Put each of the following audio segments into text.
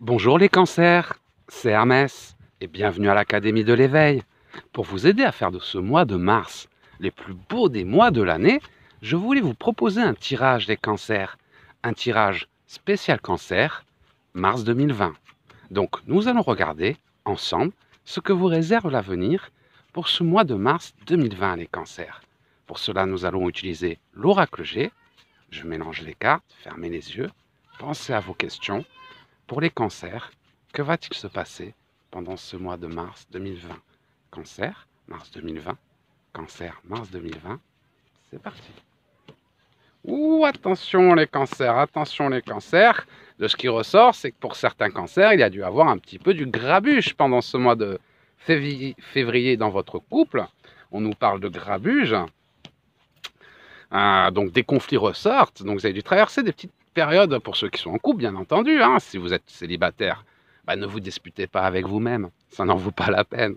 Bonjour les cancers, c'est Hermès et bienvenue à l'Académie de l'éveil. Pour vous aider à faire de ce mois de mars les plus beaux des mois de l'année, je voulais vous proposer un tirage des cancers, un tirage spécial cancer mars 2020. Donc nous allons regarder ensemble ce que vous réserve l'avenir pour ce mois de mars 2020 les cancers. Pour cela nous allons utiliser l'oracle G. Je mélange les cartes, fermez les yeux, pensez à vos questions pour les cancers, que va-t-il se passer pendant ce mois de mars 2020 Cancer, mars 2020, cancer, mars 2020, c'est parti. Ouh, attention les cancers, attention les cancers. De ce qui ressort, c'est que pour certains cancers, il y a dû avoir un petit peu du grabuge pendant ce mois de février dans votre couple. On nous parle de grabuge. Ah, donc des conflits ressortent, donc vous avez dû traverser des petites pour ceux qui sont en couple, bien entendu, hein, si vous êtes célibataire, bah, ne vous disputez pas avec vous-même, ça n'en vaut pas la peine.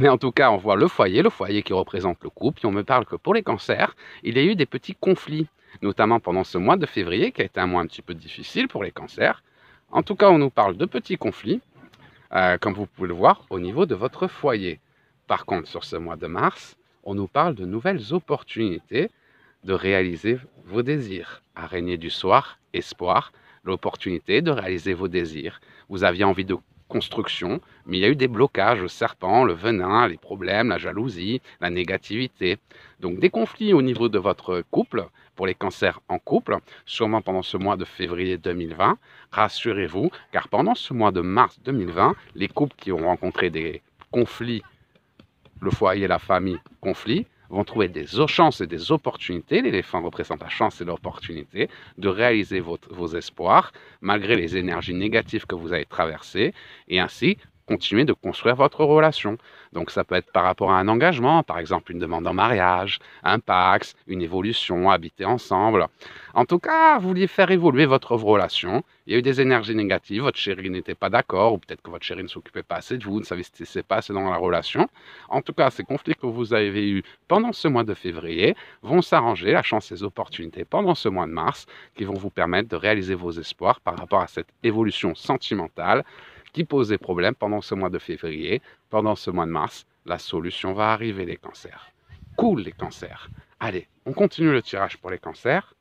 Mais en tout cas, on voit le foyer, le foyer qui représente le couple, et on me parle que pour les cancers, il y a eu des petits conflits, notamment pendant ce mois de février, qui a été un mois un petit peu difficile pour les cancers. En tout cas, on nous parle de petits conflits, euh, comme vous pouvez le voir, au niveau de votre foyer. Par contre, sur ce mois de mars, on nous parle de nouvelles opportunités, de réaliser vos désirs. Araignée du soir, espoir, l'opportunité de réaliser vos désirs. Vous aviez envie de construction, mais il y a eu des blocages, le serpent, le venin, les problèmes, la jalousie, la négativité. Donc des conflits au niveau de votre couple, pour les cancers en couple, sûrement pendant ce mois de février 2020. Rassurez-vous, car pendant ce mois de mars 2020, les couples qui ont rencontré des conflits, le foyer, la famille, conflits, vont trouver des chances et des opportunités. L'éléphant représente la chance et l'opportunité de réaliser vos espoirs malgré les énergies négatives que vous avez traversées et ainsi continuer de construire votre relation. Donc ça peut être par rapport à un engagement, par exemple une demande en mariage, un pax, une évolution, habiter ensemble. En tout cas, vous vouliez faire évoluer votre relation. Il y a eu des énergies négatives, votre chérie n'était pas d'accord, ou peut-être que votre chérie ne s'occupait pas assez de vous, ne s'investissait pas assez dans la relation. En tout cas, ces conflits que vous avez eus pendant ce mois de février vont s'arranger, la chance et opportunités pendant ce mois de mars, qui vont vous permettre de réaliser vos espoirs par rapport à cette évolution sentimentale qui posent des problèmes pendant ce mois de février, pendant ce mois de mars. La solution va arriver, les cancers. Cool, les cancers. Allez, on continue le tirage pour les cancers.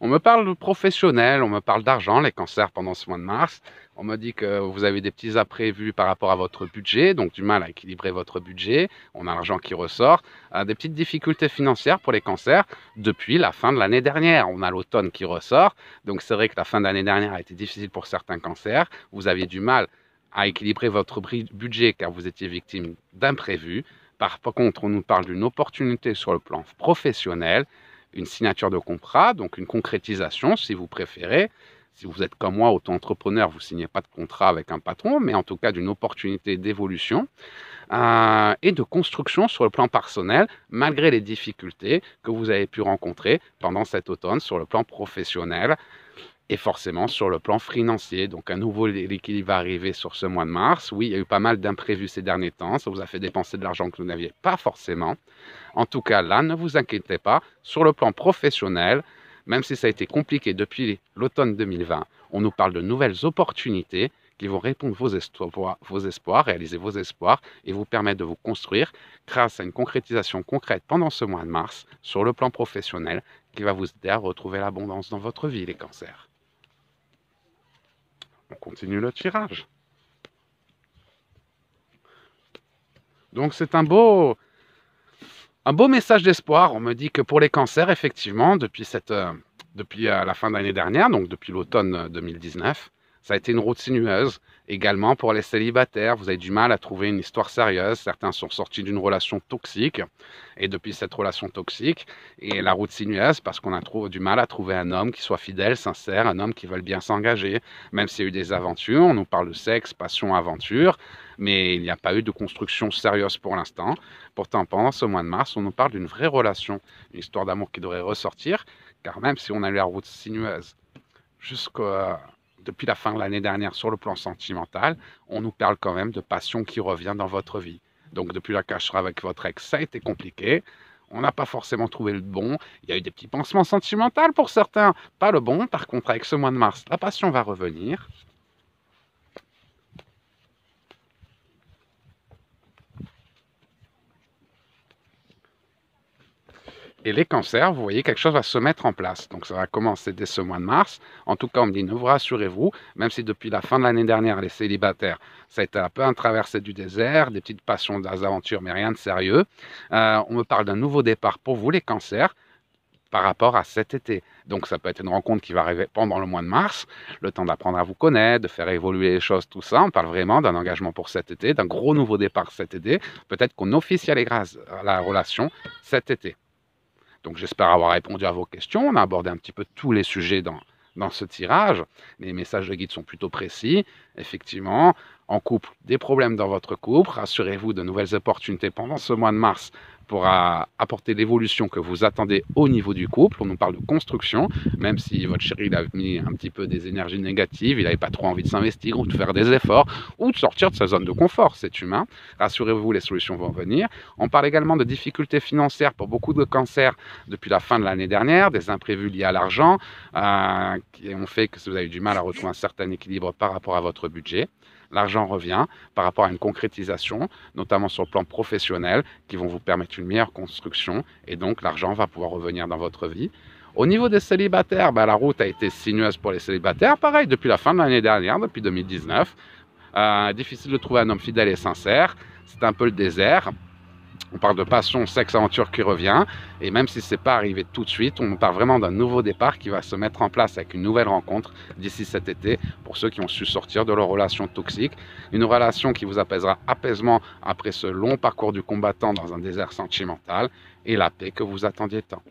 On me parle de professionnel, on me parle d'argent, les cancers pendant ce mois de mars. On me dit que vous avez des petits imprévus par rapport à votre budget, donc du mal à équilibrer votre budget. On a l'argent qui ressort. Euh, des petites difficultés financières pour les cancers depuis la fin de l'année dernière. On a l'automne qui ressort. Donc c'est vrai que la fin de l'année dernière a été difficile pour certains cancers. Vous aviez du mal à équilibrer votre budget car vous étiez victime d'imprévus. Par contre, on nous parle d'une opportunité sur le plan professionnel une signature de contrat, donc une concrétisation si vous préférez. Si vous êtes comme moi, auto-entrepreneur, vous ne signez pas de contrat avec un patron, mais en tout cas d'une opportunité d'évolution euh, et de construction sur le plan personnel, malgré les difficultés que vous avez pu rencontrer pendant cet automne sur le plan professionnel et forcément sur le plan financier. Donc un nouveau équilibre va arriver sur ce mois de mars. Oui, il y a eu pas mal d'imprévus ces derniers temps. Ça vous a fait dépenser de l'argent que vous n'aviez pas forcément. En tout cas, là, ne vous inquiétez pas. Sur le plan professionnel, même si ça a été compliqué depuis l'automne 2020, on nous parle de nouvelles opportunités qui vont répondre vos espoirs, vos espoirs, réaliser vos espoirs et vous permettre de vous construire grâce à une concrétisation concrète pendant ce mois de mars sur le plan professionnel qui va vous aider à retrouver l'abondance dans votre vie, les cancers on continue le tirage. Donc c'est un beau, un beau message d'espoir. On me dit que pour les cancers, effectivement, depuis, cette, euh, depuis euh, la fin d'année dernière, donc depuis l'automne 2019, euh, ça a été une route sinueuse. Également pour les célibataires, vous avez du mal à trouver une histoire sérieuse. Certains sont sortis d'une relation toxique. Et depuis cette relation toxique, et la route sinueuse, parce qu'on a du mal à trouver un homme qui soit fidèle, sincère, un homme qui veuille bien s'engager. Même s'il y a eu des aventures, on nous parle de sexe, passion, aventure, mais il n'y a pas eu de construction sérieuse pour l'instant. Pourtant, pense au mois de mars, on nous parle d'une vraie relation, une histoire d'amour qui devrait ressortir, car même si on a eu la route sinueuse jusqu'à depuis la fin de l'année dernière sur le plan sentimental, on nous parle quand même de passion qui revient dans votre vie. Donc depuis la cachera avec votre ex, ça a été compliqué. On n'a pas forcément trouvé le bon. Il y a eu des petits pansements sentimentaux pour certains. Pas le bon, par contre, avec ce mois de mars, la passion va revenir. Et les cancers, vous voyez, quelque chose va se mettre en place. Donc ça va commencer dès ce mois de mars. En tout cas, on me dit, ne vous rassurez-vous, même si depuis la fin de l'année dernière, les célibataires, ça a été un peu un traversée du désert, des petites passions, des aventures, mais rien de sérieux. Euh, on me parle d'un nouveau départ pour vous, les cancers par rapport à cet été. Donc ça peut être une rencontre qui va arriver pendant le mois de mars, le temps d'apprendre à vous connaître, de faire évoluer les choses, tout ça. On parle vraiment d'un engagement pour cet été, d'un gros nouveau départ cet été. Peut-être qu'on officialise la relation cet été. Donc j'espère avoir répondu à vos questions. On a abordé un petit peu tous les sujets dans, dans ce tirage. Les messages de guide sont plutôt précis. Effectivement, en couple des problèmes dans votre couple. Rassurez-vous, de nouvelles opportunités pendant ce mois de mars pour apporter l'évolution que vous attendez au niveau du couple. On nous parle de construction, même si votre chéri a mis un petit peu des énergies négatives, il n'avait pas trop envie de s'investir ou de faire des efforts ou de sortir de sa zone de confort, c'est humain. Rassurez-vous, les solutions vont venir. On parle également de difficultés financières pour beaucoup de cancers depuis la fin de l'année dernière, des imprévus liés à l'argent euh, qui ont fait que vous avez du mal à retrouver un certain équilibre par rapport à votre budget l'argent revient par rapport à une concrétisation, notamment sur le plan professionnel, qui vont vous permettre une meilleure construction et donc l'argent va pouvoir revenir dans votre vie. Au niveau des célibataires, bah, la route a été sinueuse pour les célibataires. Pareil, depuis la fin de l'année dernière, depuis 2019, euh, difficile de trouver un homme fidèle et sincère. C'est un peu le désert. On parle de passion, sexe, aventure qui revient. Et même si ce n'est pas arrivé tout de suite, on parle vraiment d'un nouveau départ qui va se mettre en place avec une nouvelle rencontre d'ici cet été pour ceux qui ont su sortir de leur relation toxique. Une relation qui vous apaisera apaisement après ce long parcours du combattant dans un désert sentimental et la paix que vous attendiez tant.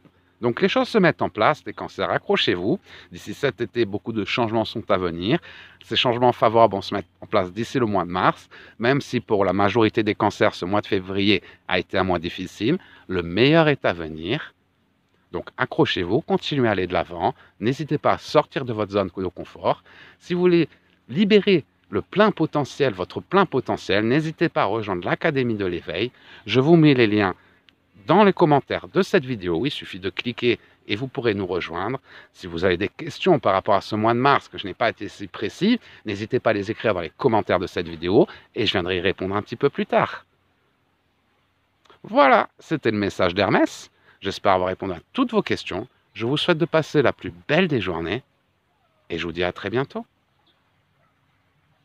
Donc les choses se mettent en place, les cancers, accrochez-vous. D'ici cet été, beaucoup de changements sont à venir. Ces changements favorables vont se mettre en place d'ici le mois de mars, même si pour la majorité des cancers, ce mois de février a été un mois difficile, le meilleur est à venir. Donc accrochez-vous, continuez à aller de l'avant, n'hésitez pas à sortir de votre zone de confort. Si vous voulez libérer le plein potentiel, votre plein potentiel, n'hésitez pas à rejoindre l'Académie de l'éveil. Je vous mets les liens dans les commentaires de cette vidéo. Il suffit de cliquer et vous pourrez nous rejoindre. Si vous avez des questions par rapport à ce mois de mars, que je n'ai pas été si précis, n'hésitez pas à les écrire dans les commentaires de cette vidéo et je viendrai y répondre un petit peu plus tard. Voilà, c'était le message d'Hermès. J'espère avoir répondu à toutes vos questions. Je vous souhaite de passer la plus belle des journées et je vous dis à très bientôt.